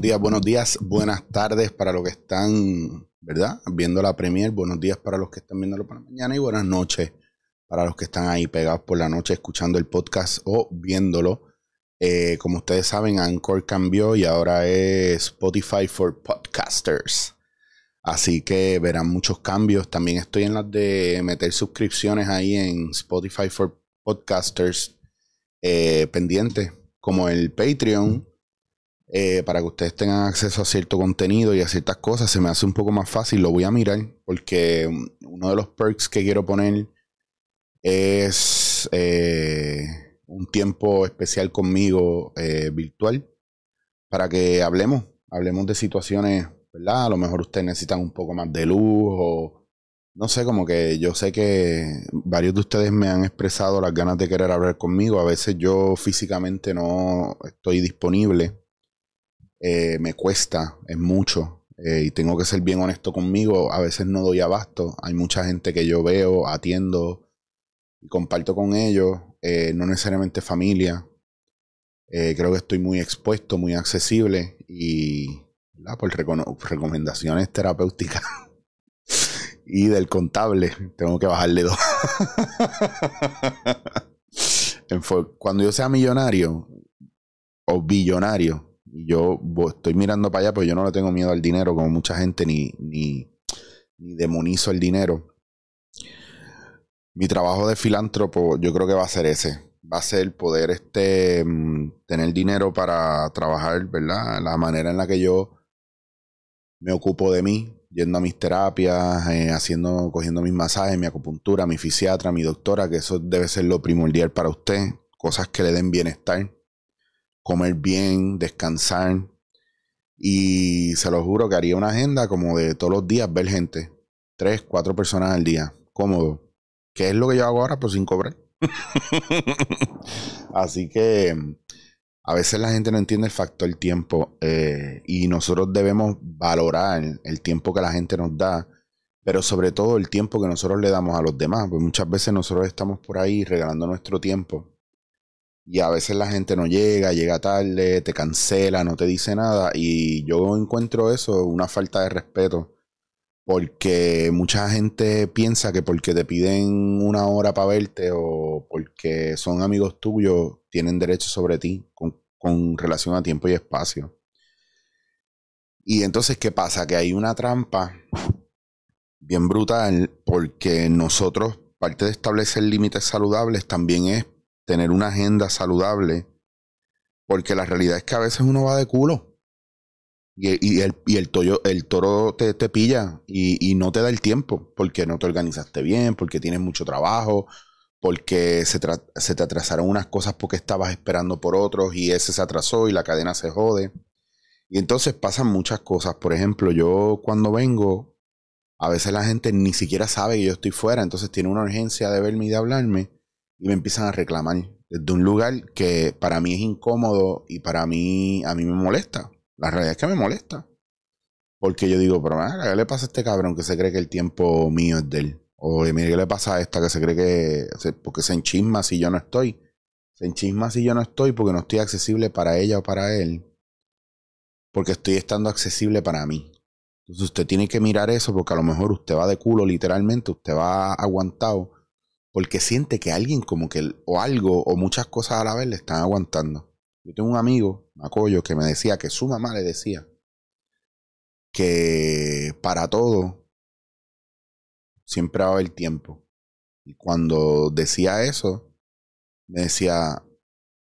buenos días, buenos días, buenas tardes para los que están, ¿verdad? Viendo la premier, buenos días para los que están viéndolo para mañana y buenas noches para los que están ahí pegados por la noche escuchando el podcast o viéndolo. Eh, como ustedes saben, Anchor cambió y ahora es Spotify for Podcasters. Así que verán muchos cambios. También estoy en las de meter suscripciones ahí en Spotify for Podcasters eh, pendiente, como el Patreon eh, para que ustedes tengan acceso a cierto contenido y a ciertas cosas, se me hace un poco más fácil, lo voy a mirar, porque mm, uno de los perks que quiero poner es eh, un tiempo especial conmigo eh, virtual, para que hablemos, hablemos de situaciones, ¿verdad? A lo mejor ustedes necesitan un poco más de luz o... No sé, como que yo sé que varios de ustedes me han expresado las ganas de querer hablar conmigo. A veces yo físicamente no estoy disponible eh, me cuesta, es mucho. Eh, y tengo que ser bien honesto conmigo, a veces no doy abasto. Hay mucha gente que yo veo, atiendo y comparto con ellos, eh, no necesariamente familia. creo que estoy muy expuesto, muy accesible y por recomendaciones terapéuticas y del contable, tengo que bajarle dos. Cuando yo sea millonario o billonario, yo estoy mirando para allá, pero yo no le tengo miedo al dinero, como mucha gente, ni, demonizo el dinero. Mi trabajo de filántropo, yo creo que va a ser ese. Va a ser poder este, mm, tener dinero para trabajar, ¿verdad? La manera en la que yo me ocupo de mí, yendo a mis terapias, eh, haciendo, cogiendo mis masajes, mi acupuntura, mi fisiatra, mi doctora, que eso debe ser lo primordial para usted, cosas que le den bienestar comer bien, descansar. Y se lo juro que haría una agenda como de todos los días ver gente. Tres, cuatro personas al día. Cómodo. ¿Qué es lo que yo hago ahora? Pues sin cobrar. Así que a veces la gente no entiende el factor tiempo eh, y nosotros debemos valorar el tiempo que la gente nos da, pero sobre todo el tiempo que nosotros le damos a los demás, porque muchas veces nosotros estamos por ahí regalando nuestro tiempo y a veces la gente no llega, llega tarde, te cancela, no te dice nada y yo encuentro eso una falta de respeto porque mucha gente piensa que porque te piden una hora para verte o porque son amigos tuyos tienen derecho sobre ti con, relación a tiempo y espacio. Y entonces, ¿qué pasa? Que hay una trampa bien brutal porque nosotros, parte de establecer límites saludables también es tener una agenda saludable, porque la realidad es que a veces uno va de culo y, el, el, toro te, te pilla y, no te da el tiempo, porque no te organizaste bien, porque tienes mucho trabajo, porque se, se te atrasaron unas cosas porque estabas esperando por otros y ese se atrasó y la cadena se jode. Y entonces pasan muchas cosas. Por ejemplo, yo cuando vengo, a veces la gente ni siquiera sabe que yo estoy fuera, entonces tiene una urgencia de verme y de hablarme y me empiezan a reclamar desde un lugar que para mí es incómodo y para mí, a mí me molesta. La realidad es que me molesta. Porque yo digo, pero ah, ¿qué le pasa a este cabrón que se cree que el tiempo mío es de él? O mire, ¿qué le pasa a esta que se cree que... Porque se enchisma si yo no estoy. Se enchisma si yo no estoy porque no estoy accesible para ella o para él. Porque estoy estando accesible para mí. Entonces usted tiene que mirar eso porque a lo mejor usted va de culo literalmente, usted va aguantado porque siente que alguien como que o algo o muchas cosas a la vez le están aguantando. Yo tengo un amigo, Macoyo, que me decía que su mamá le decía que para todo siempre va el tiempo. Y cuando decía eso, me decía,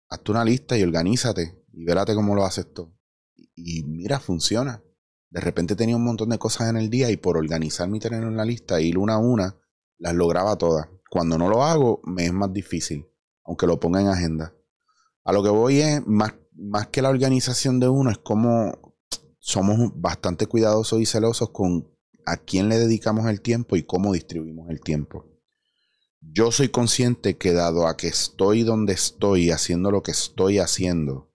hazte una lista y organízate y vélate cómo lo haces todo. Y mira, funciona. De repente tenía un montón de cosas en el día y por organizarme y tener una lista, ir una a una, las lograba todas. Cuando no lo hago, me es más difícil, aunque lo ponga en agenda. A lo que voy es, más, que la organización de uno, es como somos bastante cuidadosos y celosos con a quién le dedicamos el tiempo y cómo distribuimos el tiempo. Yo soy consciente que dado a que estoy donde estoy, haciendo lo que estoy haciendo,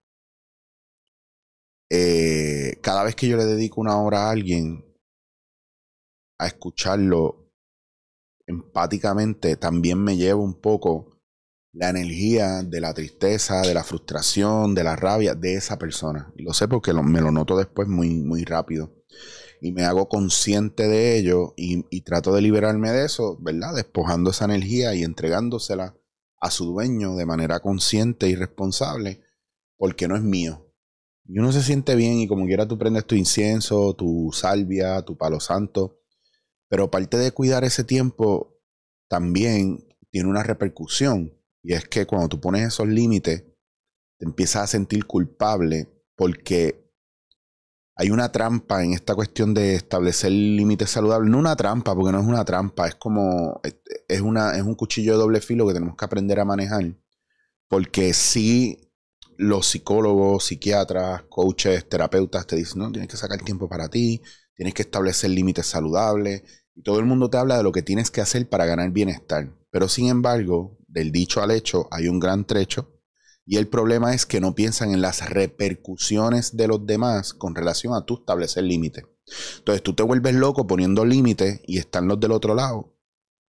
eh, cada vez que yo le dedico una hora a alguien, a escucharlo empáticamente también me llevo un poco la energía de la tristeza, de la frustración, de la rabia de esa persona. Lo sé porque me lo noto después muy, muy rápido. Y me hago consciente de ello y, y, trato de liberarme de eso, ¿verdad? Despojando esa energía y entregándosela a su dueño de manera consciente y responsable, porque no es mío. Y uno se siente bien y como quiera tú prendes tu incienso, tu salvia, tu palo santo pero aparte de cuidar ese tiempo también tiene una repercusión. Y es que cuando tú pones esos límites, te empiezas a sentir culpable porque hay una trampa en esta cuestión de establecer límites saludables. No una trampa, porque no es una trampa, es como, es, una, es un cuchillo de doble filo que tenemos que aprender a manejar. Porque si los psicólogos, psiquiatras, coaches, terapeutas te dicen, no, tienes que sacar tiempo para ti, tienes que establecer límites saludables, y todo el mundo te habla de lo que tienes que hacer para ganar bienestar. Pero sin embargo, del dicho al hecho hay un gran trecho. Y el problema es que no piensan en las repercusiones de los demás con relación a tú establecer límites. Entonces tú te vuelves loco poniendo límites y están los del otro lado,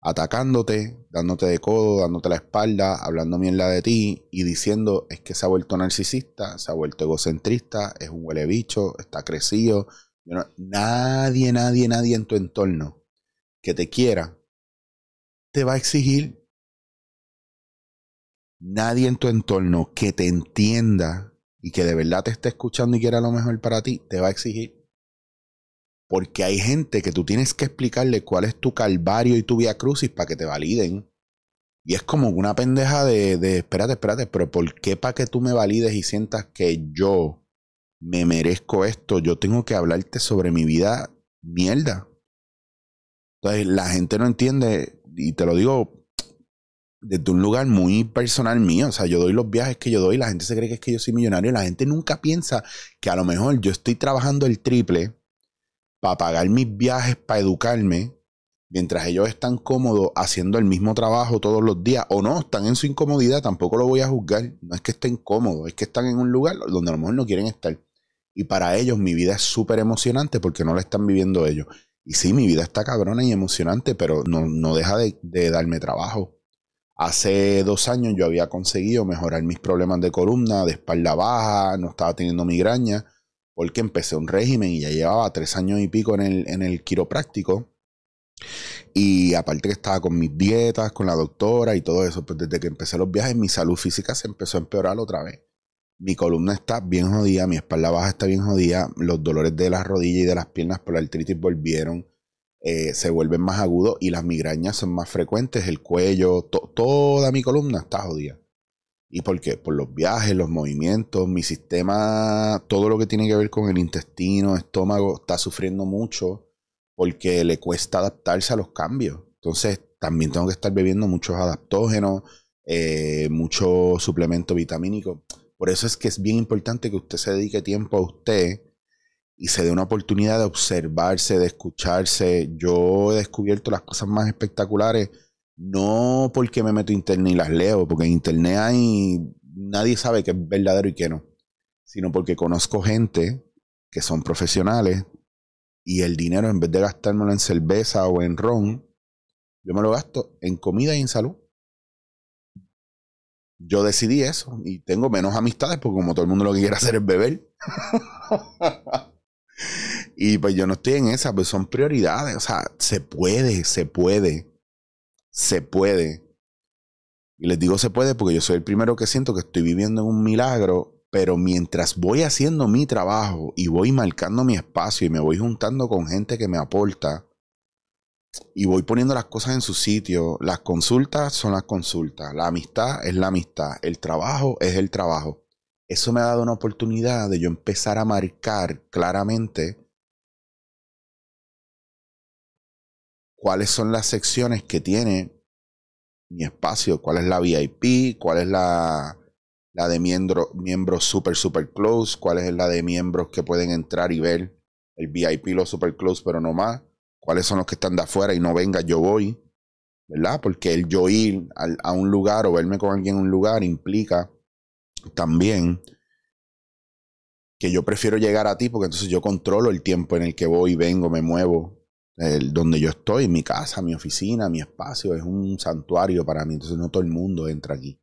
atacándote, dándote de codo, dándote la espalda, hablando la de ti y diciendo es que se ha vuelto narcisista, se ha vuelto egocentrista, es un huele bicho, está crecido. nadie, nadie, nadie en tu entorno que te quiera, te va a exigir. Nadie en tu entorno que te entienda y que de verdad te esté escuchando y quiera lo mejor para ti, te va a exigir. Porque hay gente que tú tienes que explicarle cuál es tu calvario y tu vía crucis para que te validen. Y es como una pendeja de, de espérate, espérate, pero ¿por qué para que tú me valides y sientas que yo me merezco esto? Yo tengo que hablarte sobre mi vida mierda. Entonces, la gente no entiende, y te lo digo desde un lugar muy personal mío. O sea, yo doy los viajes que yo doy, la gente se cree que es que yo soy millonario. La gente nunca piensa que a lo mejor yo estoy trabajando el triple para pagar mis viajes, para educarme, mientras ellos están cómodos haciendo el mismo trabajo todos los días o no, están en su incomodidad, tampoco lo voy a juzgar. No es que estén cómodos, es que están en un lugar donde a lo mejor no quieren estar. Y para ellos mi vida es súper emocionante porque no la están viviendo ellos. Y sí, mi vida está cabrona y emocionante, pero no, no deja de, darme trabajo. Hace dos años yo había conseguido mejorar mis problemas de columna, de espalda baja, no estaba teniendo migraña, porque empecé un régimen y ya llevaba tres años y pico en el, en el quiropráctico. Y aparte que estaba con mis dietas, con la doctora y todo eso, pues desde que empecé los viajes mi salud física se empezó a empeorar otra vez mi columna está bien jodida, mi espalda baja está bien jodida, los dolores de las rodillas y de las piernas por la artritis volvieron, eh, se vuelven más agudos y las migrañas son más frecuentes, el cuello, toda mi columna está jodida. ¿Y por qué? Por los viajes, los movimientos, mi sistema, todo lo que tiene que ver con el intestino, estómago, está sufriendo mucho porque le cuesta adaptarse a los cambios. Entonces, también tengo que estar bebiendo muchos adaptógenos, muchos eh, mucho suplemento vitamínico. Por eso es que es bien importante que usted se dedique tiempo a usted y se dé una oportunidad de observarse, de escucharse. Yo he descubierto las cosas más espectaculares, no porque me meto en internet y las leo, porque en internet hay, nadie sabe qué es verdadero y qué no, sino porque conozco gente que son profesionales y el dinero en vez de gastármelo en cerveza o en ron, yo me lo gasto en comida y en salud yo decidí eso y tengo menos amistades porque como todo el mundo lo que quiere hacer es beber. y pues yo no estoy en esa, pues son prioridades. O sea, se puede, se puede, se puede. Y les digo se puede porque yo soy el primero que siento que estoy viviendo en un milagro, pero mientras voy haciendo mi trabajo y voy marcando mi espacio y me voy juntando con gente que me aporta, y voy poniendo las cosas en su sitio. Las consultas son las consultas, la amistad es la amistad, el trabajo es el trabajo. Eso me ha dado una oportunidad de yo empezar a marcar claramente cuáles son las secciones que tiene mi espacio, cuál es la VIP, cuál es la, la de miembros miembro super, super close, cuál es la de miembros que pueden entrar y ver el VIP, los super close, pero no más cuáles son los que están de afuera y no venga, yo voy, ¿verdad? Porque el yo ir a, un lugar o verme con alguien en un lugar implica también que yo prefiero llegar a ti porque entonces yo controlo el tiempo en el que voy, vengo, me muevo, el, donde yo estoy, mi casa, mi oficina, mi espacio, es un santuario para mí, entonces no todo el mundo entra aquí.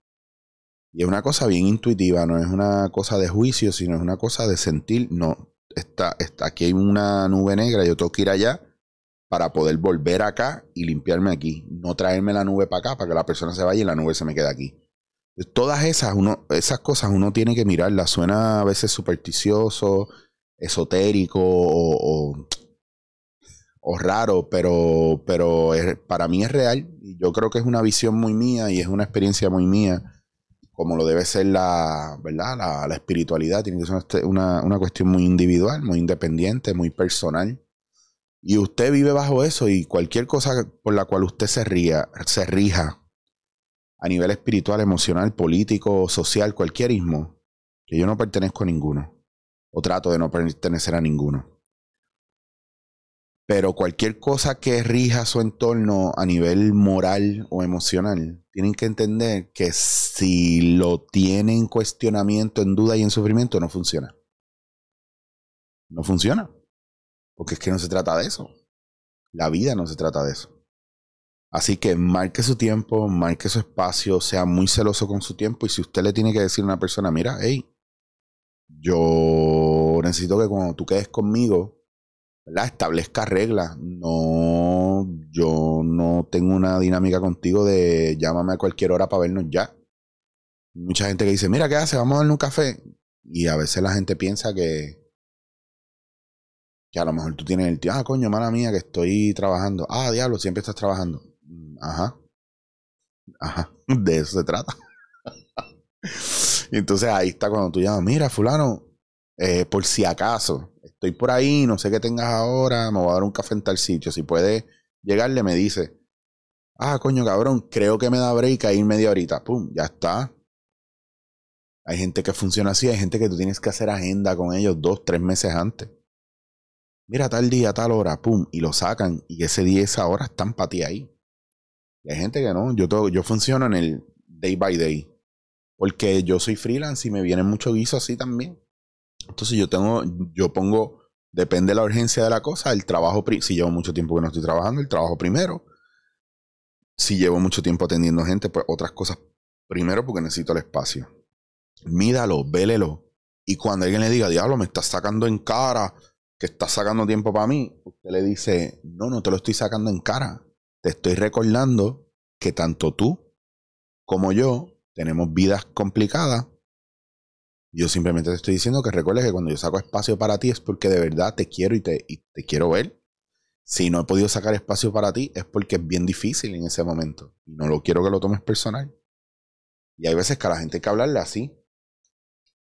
Y es una cosa bien intuitiva, no es una cosa de juicio, sino es una cosa de sentir, no, está, aquí hay una nube negra, yo tengo que ir allá para poder volver acá y limpiarme aquí. No traerme la nube para acá para que la persona se vaya y la nube se me quede aquí. Todas esas, uno, esas cosas uno tiene que mirarlas. Suena a veces supersticioso, esotérico o, o, raro, pero, pero para mí es real. Yo creo que es una visión muy mía y es una experiencia muy mía, como lo debe ser la, ¿verdad? la, espiritualidad. Tiene que ser una cuestión muy individual, muy independiente, muy personal y usted vive bajo eso y cualquier cosa por la cual usted se, ría, se rija a nivel espiritual, emocional, político, social, cualquierismo, que yo no pertenezco a ninguno o trato de no pertenecer a ninguno. Pero cualquier cosa que rija su entorno a nivel moral o emocional, tienen que entender que si lo tienen en cuestionamiento, en duda y en sufrimiento, no funciona. No funciona. Porque es que no se trata de eso. La vida no se trata de eso. Así que marque su tiempo, marque su espacio, sea muy celoso con su tiempo. Y si usted le tiene que decir a una persona, mira, hey, yo necesito que cuando tú quedes conmigo, establezca reglas. No, yo no tengo una dinámica contigo de llámame a cualquier hora para vernos ya. Mucha gente que dice, mira, ¿qué hace? Vamos a darle un café. Y a veces la gente piensa que, que a lo mejor tú tienes el tío, ah, coño, mala mía, que estoy trabajando. Ah, diablo, siempre estás trabajando. Mm, ajá. Ajá. De eso se trata. y entonces ahí está cuando tú llamas, mira, fulano, eh, por si acaso, estoy por ahí, no sé qué tengas ahora, me voy a dar un café en tal sitio. Si puedes llegarle, me dice, ah, coño, cabrón, creo que me da break a ir media horita. Pum, ya está. Hay gente que funciona así, hay gente que tú tienes que hacer agenda con ellos dos, tres meses antes mira, tal día, tal hora, pum, y lo sacan y ese día, esa hora están para ti ahí. hay gente que no, yo, todo, yo funciono en el day by day, porque yo soy freelance y me viene mucho guiso así también. Entonces yo tengo, yo pongo, depende de la urgencia de la cosa, el trabajo, si llevo mucho tiempo que no estoy trabajando, el trabajo primero. Si llevo mucho tiempo atendiendo gente, pues otras cosas primero porque necesito el espacio. Mídalo, vélelo. Y cuando alguien le diga, diablo, me estás sacando en cara, que está sacando tiempo para mí, usted le dice, no, no te lo estoy sacando en cara. Te estoy recordando que tanto tú como yo tenemos vidas complicadas. Yo simplemente te estoy diciendo que recuerdes que cuando yo saco espacio para ti es porque de verdad te quiero y te, y te quiero ver. Si no he podido sacar espacio para ti es porque es bien difícil en ese momento. Y no lo quiero que lo tomes personal. Y hay veces que a la gente hay que hablarle así.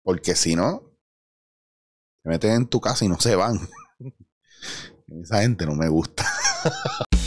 Porque si no, meten en tu casa y no se van. Esa gente no me gusta.